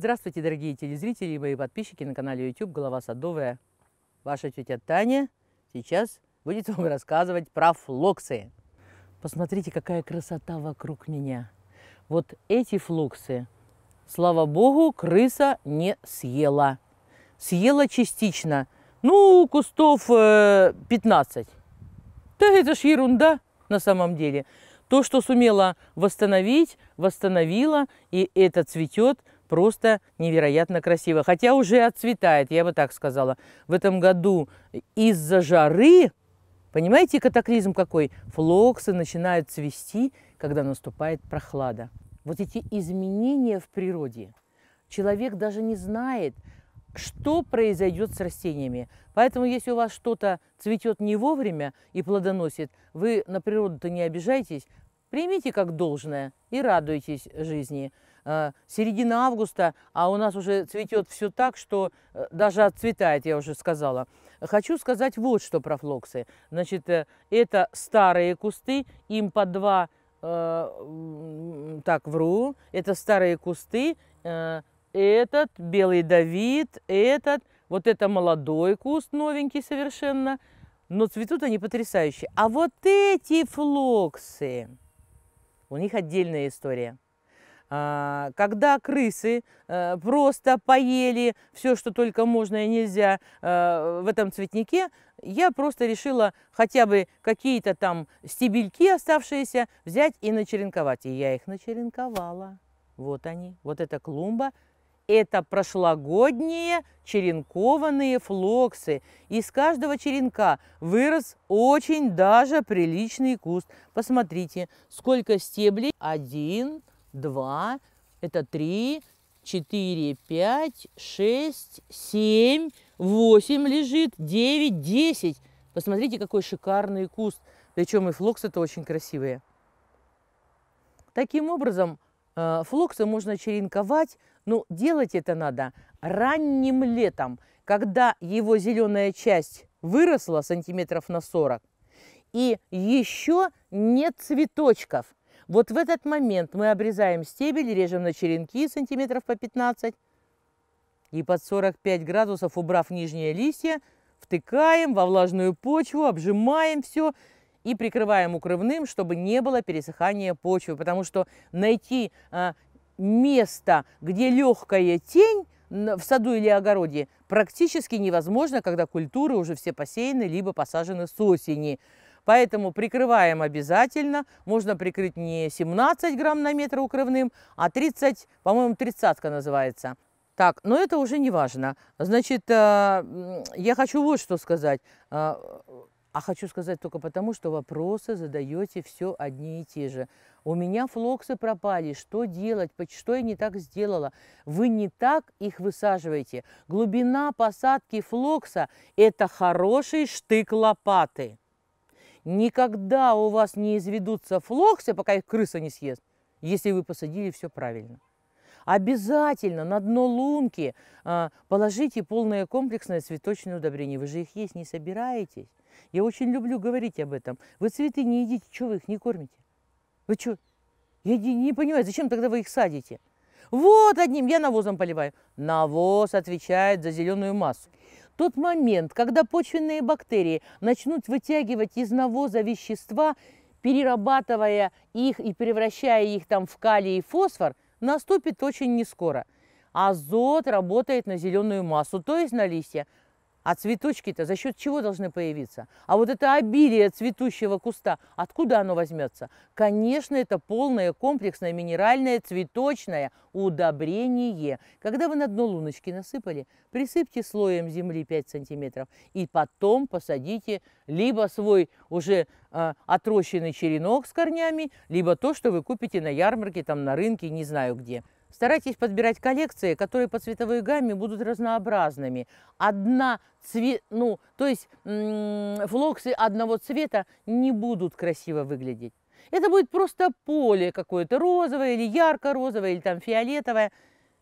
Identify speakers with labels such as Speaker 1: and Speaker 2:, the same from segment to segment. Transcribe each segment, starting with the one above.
Speaker 1: Здравствуйте, дорогие телезрители и мои подписчики на канале YouTube «Голова садовая». Ваша тетя Таня сейчас будет вам рассказывать про флоксы. Посмотрите, какая красота вокруг меня. Вот эти флоксы, слава богу, крыса не съела. Съела частично. Ну, кустов э, 15. Да это ж ерунда на самом деле. То, что сумела восстановить, восстановила, и это цветет – Просто невероятно красиво. Хотя уже отцветает, я бы так сказала. В этом году из-за жары, понимаете, катаклизм какой? Флоксы начинают цвести, когда наступает прохлада. Вот эти изменения в природе. Человек даже не знает, что произойдет с растениями. Поэтому, если у вас что-то цветет не вовремя и плодоносит, вы на природу-то не обижайтесь, примите как должное и радуйтесь жизни. Э, середина августа, а у нас уже цветет все так, что э, даже отцветает, я уже сказала. Хочу сказать вот что про флоксы. Значит, э, это старые кусты, им по два, э, так, вру, это старые кусты, э, этот, белый Давид, этот, вот это молодой куст, новенький совершенно, но цветут они потрясающие. А вот эти флоксы, у них отдельная история. А, когда крысы э, просто поели все, что только можно и нельзя э, в этом цветнике, я просто решила хотя бы какие-то там стебельки оставшиеся взять и начеренковать. И я их начеренковала. Вот они, вот эта клумба. Это прошлогодние черенкованные флоксы. Из каждого черенка вырос очень даже приличный куст. Посмотрите, сколько стеблей. Один, два, это три, четыре, пять, шесть, семь, восемь лежит, девять, десять. Посмотрите, какой шикарный куст. Причем и флоксы это очень красивые. Таким образом, э, флоксы можно черенковать, но делать это надо ранним летом, когда его зеленая часть выросла сантиметров на 40, и еще нет цветочков – вот в этот момент мы обрезаем стебель, режем на черенки сантиметров по 15 и под 45 градусов, убрав нижние листья, втыкаем во влажную почву, обжимаем все и прикрываем укрывным, чтобы не было пересыхания почвы, потому что найти а, место, где легкая тень в саду или огороде практически невозможно, когда культуры уже все посеяны, либо посажены с осени. Поэтому прикрываем обязательно. Можно прикрыть не 17 грамм на метр укрывным, а 30, по-моему, 30 называется. Так, но это уже не важно. Значит, э, я хочу вот что сказать. Э, а хочу сказать только потому, что вопросы задаете все одни и те же. У меня флоксы пропали, что делать, что я не так сделала? Вы не так их высаживаете. Глубина посадки флокса – это хороший штык лопаты. Никогда у вас не изведутся флоксы, пока их крыса не съест, если вы посадили все правильно. Обязательно на дно лунки а, положите полное комплексное цветочное удобрение. Вы же их есть не собираетесь. Я очень люблю говорить об этом. Вы цветы не едите, что вы их не кормите? Вы что? Я не понимаю, зачем тогда вы их садите? Вот одним я навозом поливаю. Навоз отвечает за зеленую массу. Тот момент, когда почвенные бактерии начнут вытягивать из навоза вещества, перерабатывая их и превращая их там в калий и фосфор, наступит очень нескоро. Азот работает на зеленую массу, то есть на листья. А цветочки-то за счет чего должны появиться? А вот это обилие цветущего куста, откуда оно возьмется? Конечно, это полное комплексное минеральное цветочное удобрение. Когда вы на дно луночки насыпали, присыпьте слоем земли 5 сантиметров и потом посадите либо свой уже э, отрощенный черенок с корнями, либо то, что вы купите на ярмарке, там на рынке, не знаю где. Старайтесь подбирать коллекции, которые по цветовой гамме будут разнообразными. Одна цвет, ну, то есть флоксы одного цвета не будут красиво выглядеть. Это будет просто поле какое-то розовое или ярко-розовое или там фиолетовое.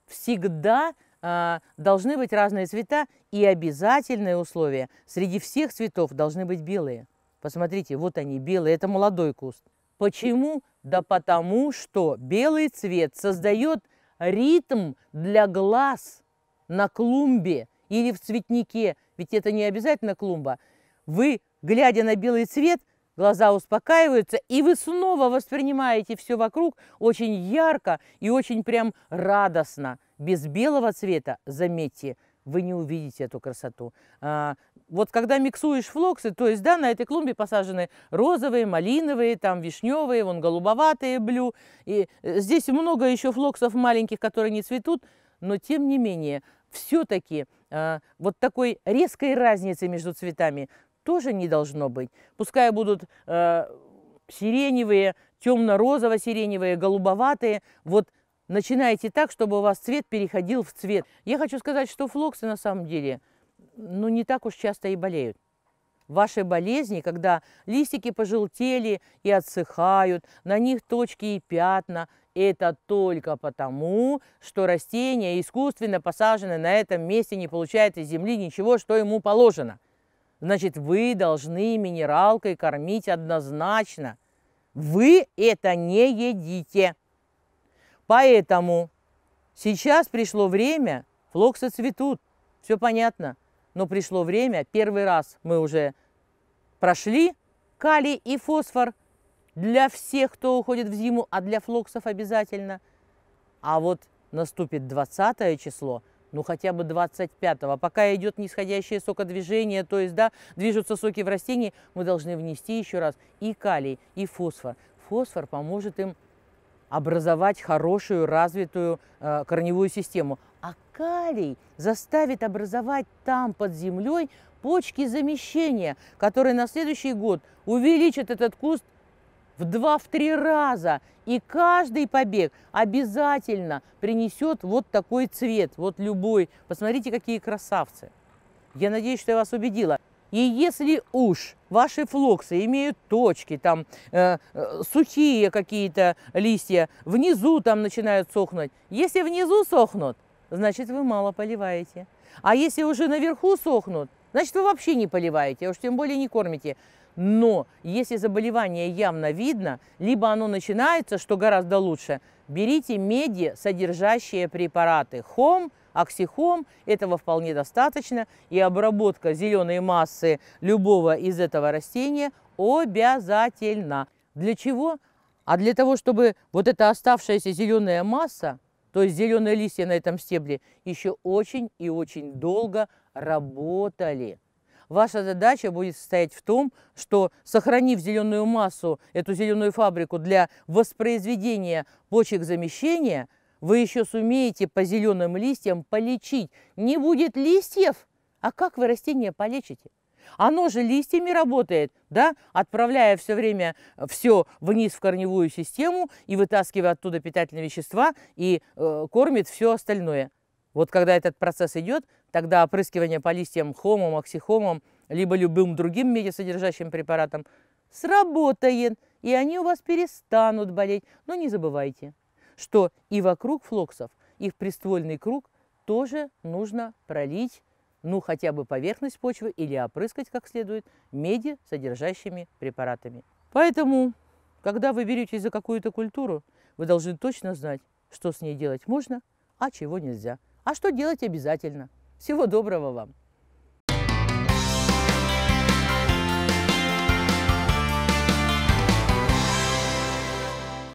Speaker 1: Всегда э, должны быть разные цвета и обязательное условие. Среди всех цветов должны быть белые. Посмотрите, вот они белые, это молодой куст. Почему? Да потому что белый цвет создает ритм для глаз на клумбе или в цветнике, ведь это не обязательно клумба, вы, глядя на белый цвет, глаза успокаиваются, и вы снова воспринимаете все вокруг очень ярко и очень прям радостно. Без белого цвета, заметьте, вы не увидите эту красоту. А, вот когда миксуешь флоксы, то есть, да, на этой клумбе посажены розовые, малиновые, там вишневые, вон голубоватые блю. И э, здесь много еще флоксов маленьких, которые не цветут, но тем не менее, все-таки а, вот такой резкой разницы между цветами тоже не должно быть. Пускай будут а, сиреневые, темно-розово-сиреневые, голубоватые. Вот начинайте так, чтобы у вас цвет переходил в цвет. Я хочу сказать, что флоксы на самом деле ну, не так уж часто и болеют. Ваши болезни, когда листики пожелтели и отсыхают, на них точки и пятна, это только потому, что растение, искусственно посаженное на этом месте, не получает из земли ничего, что ему положено. Значит, вы должны минералкой кормить однозначно. Вы это не едите. Поэтому сейчас пришло время, флоксы цветут, все понятно, но пришло время, первый раз мы уже прошли калий и фосфор для всех, кто уходит в зиму, а для флоксов обязательно. А вот наступит 20 число, ну хотя бы 25-го, пока идет нисходящее сокодвижение, то есть, да, движутся соки в растении, мы должны внести еще раз и калий, и фосфор. Фосфор поможет им образовать хорошую, развитую э, корневую систему. А калий заставит образовать там, под землей, почки замещения, которые на следующий год увеличат этот куст в два-три раза. И каждый побег обязательно принесет вот такой цвет, вот любой. Посмотрите, какие красавцы. Я надеюсь, что я вас убедила. И если уж ваши флоксы имеют точки, там э, э, сухие какие-то листья, внизу там начинают сохнуть, если внизу сохнут, значит вы мало поливаете. А если уже наверху сохнут, значит вы вообще не поливаете, а уж тем более не кормите. Но если заболевание явно видно, либо оно начинается, что гораздо лучше, берите меди, содержащие препараты. Хом – Оксихом Этого вполне достаточно. И обработка зеленой массы любого из этого растения обязательна. Для чего? А для того, чтобы вот эта оставшаяся зеленая масса, то есть зеленые листья на этом стебле, еще очень и очень долго работали. Ваша задача будет состоять в том, что сохранив зеленую массу, эту зеленую фабрику для воспроизведения почек замещения, вы еще сумеете по зеленым листьям полечить. Не будет листьев? А как вы растение полечите? Оно же листьями работает, да, отправляя все время э, все вниз в корневую систему и вытаскивая оттуда питательные вещества и э, кормит все остальное. Вот когда этот процесс идет, тогда опрыскивание по листьям хомом, оксихомом, либо любым другим медиасодержащим препаратом сработает, и они у вас перестанут болеть. Но не забывайте, что и вокруг флоксов их приствольный круг тоже нужно пролить, ну, хотя бы поверхность почвы или опрыскать как следует меди, содержащими препаратами. Поэтому, когда вы беретесь за какую-то культуру, вы должны точно знать, что с ней делать можно, а чего нельзя. А что делать обязательно. Всего доброго вам!